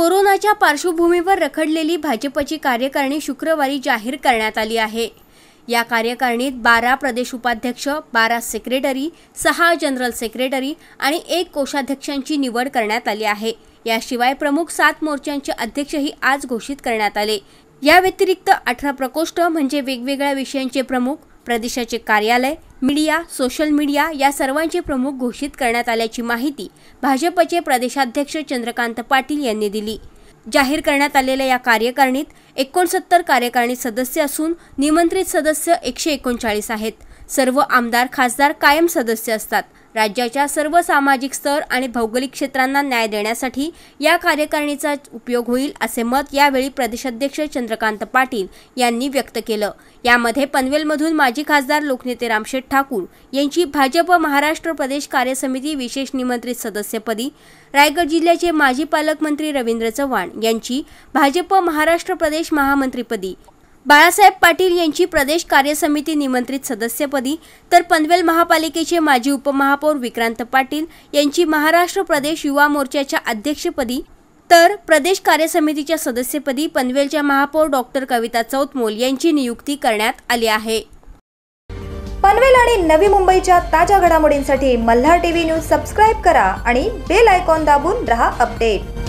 कोरोनाच्या पार्श्वभूमीवर रखडलेली भाजपची कार्यकारिणी शुक्रवारी जाहीर करण्यात आली आहे या कार्यकारिणीत बारा प्रदेश उपाध्यक्ष बारा सेक्रेटरी सहा जनरल सेक्रेटरी आणि एक कोषाध्यक्षांची निवड करण्यात आली आहे याशिवाय प्रमुख सात मोर्चांचे अध्यक्षही आज घोषित करण्यात आले या व्यतिरिक्त अठरा प्रकोष्ठ म्हणजे वेगवेगळ्या विषयांचे प्रमुख प्रदेशाचे कार्यालय मीडिया सोशल मीडिया या सर्वांचे प्रमुख घोषित करण्यात आल्याची माहिती भाजपचे प्रदेशाध्यक्ष चंद्रकांत पाटील यांनी दिली जाहीर करण्यात आलेल्या या कार्यकारिणीत एकोणसत्तर कार्यकारिणी सदस्य असून निमंत्रित सदस्य एकशे एकोणचाळीस आहेत सर्व आमदार खासदार कायम सदस्य असतात राज्याच्या सर्व सामाजिक स्तर आणि भौगोलिक क्षेत्रांना न्याय देण्यासाठी या कार्यकारिणीचा उपयोग होईल असे मत यावेळी प्रदेशाध्यक्ष चंद्रकांत पाटील यांनी व्यक्त केलं यामध्ये पनवेलमधून माजी खासदार लोकनेते रामशेठ ठाकूर यांची भाजप महाराष्ट्र प्रदेश कार्यसमिती विशेष निमंत्रित सदस्यपदी रायगड जिल्ह्याचे माजी पालकमंत्री रवींद्र चव्हाण यांची भाजप महाराष्ट्र प्रदेश महामंत्रीपदी बाळासाहेब पाटील यांची प्रदेश कार्य समिती निमंत्रित सदस्यपदी तर पनवेल महापालिकेचे माजी उपमहापौर विक्रांत पाटील यांची महाराष्ट्र प्रदेश युवा मोर्चाच्या अध्यक्षपदी तर प्रदेश कार्य समितीच्या सदस्यपदी पनवेलच्या महापौर डॉक्टर कविता चौतमोल यांची नियुक्ती करण्यात आली आहे पनवेल आणि नवी मुंबईच्या ताज्या घडामोडींसाठी मल्हार टीव्ही न्यूज सबस्क्राईब करा आणि बेल आयकॉन दाबून रहा अपडेट